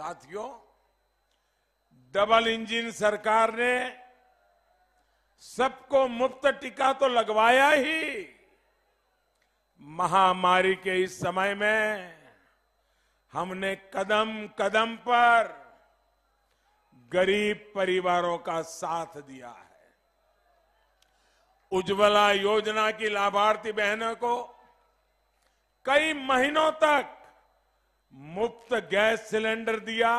साथियों double engine सरकार ने सबको मुफ्त टीका तो लगवाया ही महामारी के इस समय में हमने कदम कदम पर गरीब परिवारों का साथ दिया है उज्ज्वला योजना की लाभार्थी बहनों को कई महीनों तक मुफ्त गैस सिलेंडर दिया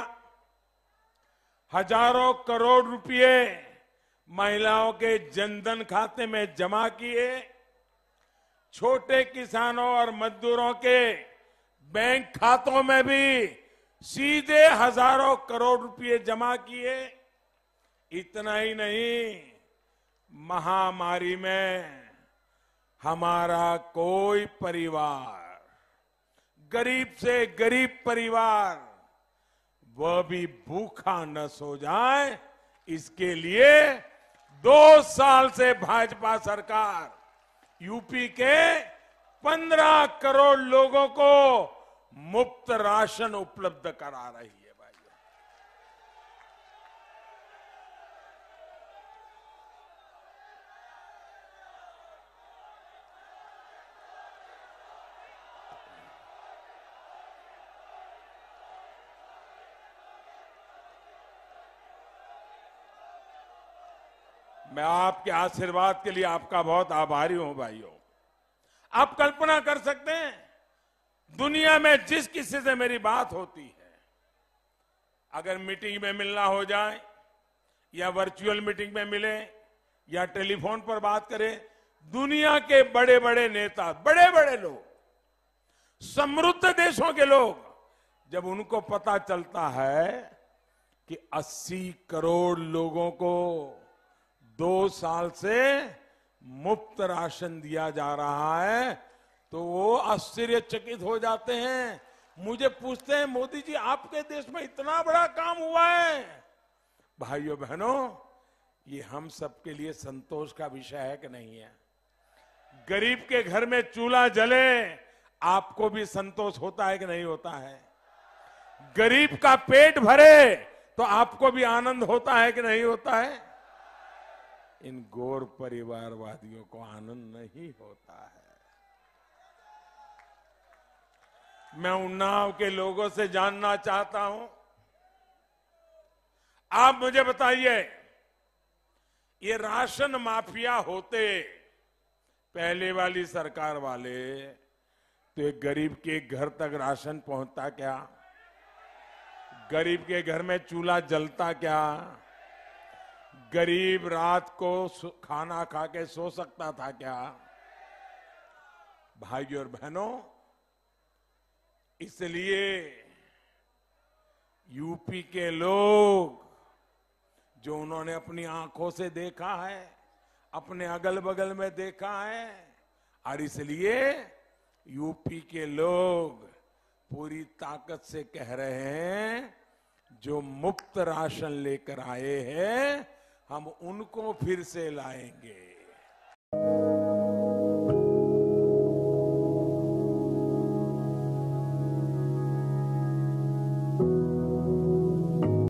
हजारों करोड़ रुपए महिलाओं के जनधन खाते में जमा किए छोटे किसानों और मजदूरों के बैंक खातों में भी सीधे हजारों करोड़ रुपए जमा किए इतना ही नहीं महामारी में हमारा कोई परिवार गरीब से गरीब परिवार वह भी भूखा न सो जाए इसके लिए दो साल से भाजपा सरकार यूपी के पंद्रह करोड़ लोगों को मुफ्त राशन उपलब्ध करा रही है मैं आपके आशीर्वाद के लिए आपका बहुत आभारी हूं भाइयों आप कल्पना कर सकते हैं दुनिया में जिस किसी से मेरी बात होती है अगर मीटिंग में मिलना हो जाए या वर्चुअल मीटिंग में मिले या टेलीफोन पर बात करें दुनिया के बड़े बड़े नेता बड़े बड़े लोग समृद्ध देशों के लोग जब उनको पता चलता है कि 80 करोड़ लोगों को दो साल से मुफ्त राशन दिया जा रहा है तो वो आश्चर्यचकित हो जाते हैं मुझे पूछते हैं मोदी जी आपके देश में इतना बड़ा काम हुआ है भाइयों बहनों ये हम सबके लिए संतोष का विषय है कि नहीं है गरीब के घर में चूल्हा जले आपको भी संतोष होता है कि नहीं होता है गरीब का पेट भरे तो आपको भी आनंद होता है कि नहीं होता है इन गौर परिवारवादियों को आनंद नहीं होता है मैं उन्नाव के लोगों से जानना चाहता हूं आप मुझे बताइए ये राशन माफिया होते पहले वाली सरकार वाले तो एक गरीब के घर तक राशन पहुंचता क्या गरीब के घर में चूल्हा जलता क्या गरीब रात को खाना खा के सो सकता था क्या भाइयों और बहनों इसलिए यूपी के लोग जो उन्होंने अपनी आंखों से देखा है अपने अगल बगल में देखा है और इसलिए यूपी के लोग पूरी ताकत से कह रहे हैं जो मुफ्त राशन लेकर आए हैं हम उनको फिर से लाएंगे